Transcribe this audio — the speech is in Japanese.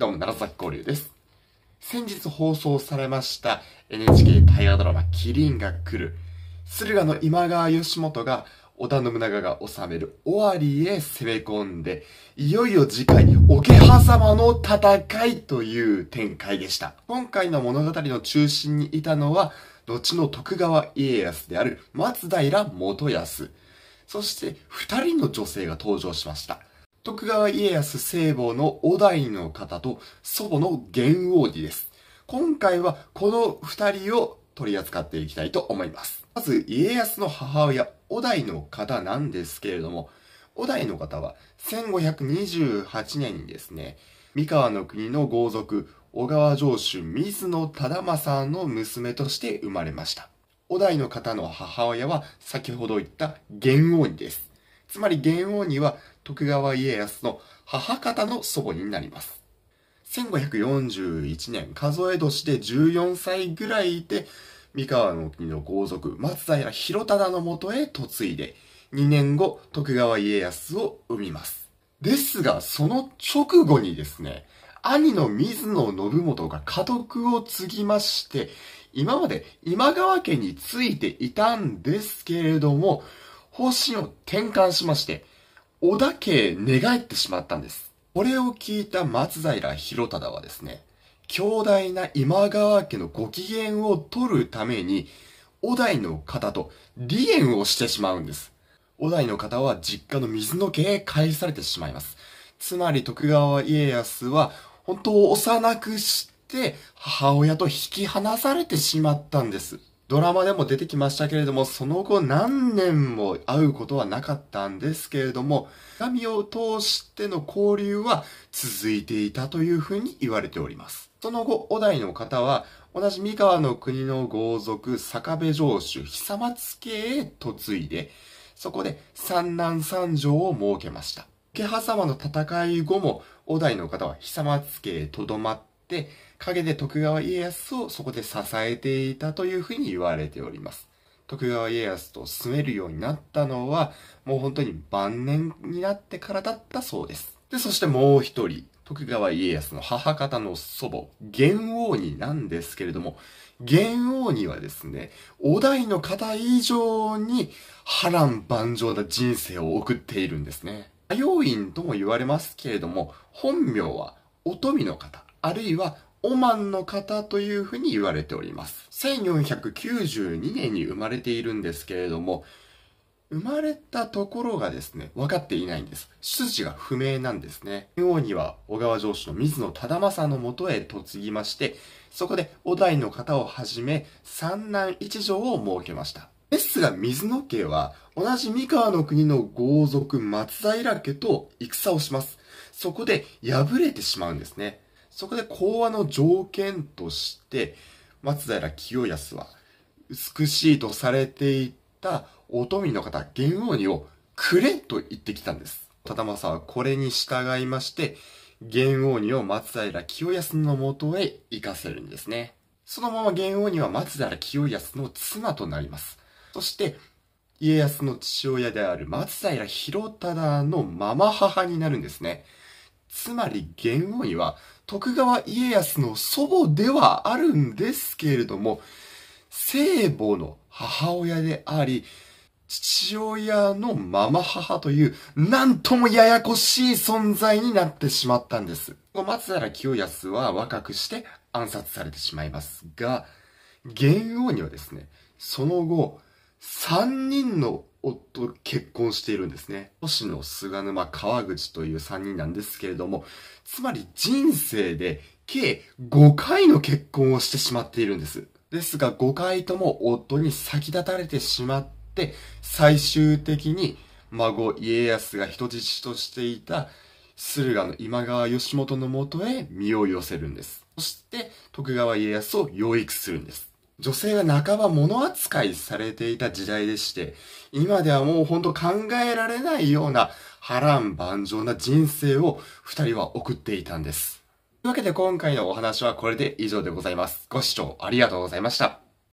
どうも、奈良崎交流です。先日放送されました NHK 大河ドラマ、麒麟が来る。駿河の今川義元が織田信長が治める尾張へ攻め込んで、いよいよ次回、桶狭間の戦いという展開でした。今回の物語の中心にいたのは、後の徳川家康である松平元康。そして、二人の女性が登場しました。徳川家康聖母のお代の方と祖母の元王寺です。今回はこの二人を取り扱っていきたいと思います。まず、家康の母親、お代の方なんですけれども、お代の方は1528年にですね、三河の国の豪族、小川城主水野忠政の娘として生まれました。お代の方の母親は先ほど言った元王寺です。つまり元王には徳川家康の母方の祖母になります。1541年、数え年で14歳ぐらいで、三河の国の豪族、松平広忠のもとへ嫁いで、2年後、徳川家康を生みます。ですが、その直後にですね、兄の水野信元が家督を継ぎまして、今まで今川家についていたんですけれども、方針を転換しまして、織田家へ寝返ってしまったんです。これを聞いた松平広忠はですね、強大な今川家のご機嫌を取るために、お代の方と離縁をしてしまうんです。お代の方は実家の水の家へ返されてしまいます。つまり徳川家康は本当を幼くして母親と引き離されてしまったんです。ドラマでも出てきましたけれども、その後何年も会うことはなかったんですけれども、紙を通しての交流は続いていたというふうに言われております。その後、お代の方は、同じ三河の国の豪族、坂部城主、久松家へ嫁いで、そこで三男三女を設けました。桶狭間の戦い後も、お代の方は久松家へとどまっ、陰で徳川家康をそこで支えていたというふうに言われております。徳川家康と住めるようになったのは、もう本当に晩年になってからだったそうです。で、そしてもう一人、徳川家康の母方の祖母、元王になんですけれども、元王にはですね、お代の方以上に波乱万丈な人生を送っているんですね。要因とも言われますけれども、本名はお富の方。あるいはオマンの方というふうに言われております。1492年に生まれているんですけれども、生まれたところがですね、分かっていないんです。出自が不明なんですね。王には小川城主の水野忠政のもとへ嫁ぎまして、そこでお代の方をはじめ、三男一女を設けました。ですが、水野家は、同じ三河の国の豪族松平家と戦をします。そこで敗れてしまうんですね。そこで講和の条件として、松平清康は、美しいとされていた乙富の方、元王にをくれと言ってきたんです。忠政はこれに従いまして、元王にを松平清康のもとへ行かせるんですね。そのまま元王には松平清康の妻となります。そして、家康の父親である松平広忠のママ母になるんですね。つまり、元王には、徳川家康の祖母ではあるんですけれども、聖母の母親であり、父親のママ母という、なんともややこしい存在になってしまったんです。松原清康は若くして暗殺されてしまいますが、元王にはですね、その後、3人の夫結婚しているんですね。星野、菅沼、川口という3人なんですけれども、つまり人生で計5回の結婚をしてしまっているんです。ですが5回とも夫に先立たれてしまって、最終的に孫家康が人質としていた駿河の今川義元のもとへ身を寄せるんです。そして徳川家康を養育するんです。女性が半ば物扱いされていた時代でして、今ではもうほんと考えられないような波乱万丈な人生を二人は送っていたんです。というわけで今回のお話はこれで以上でございます。ご視聴ありがとうございました。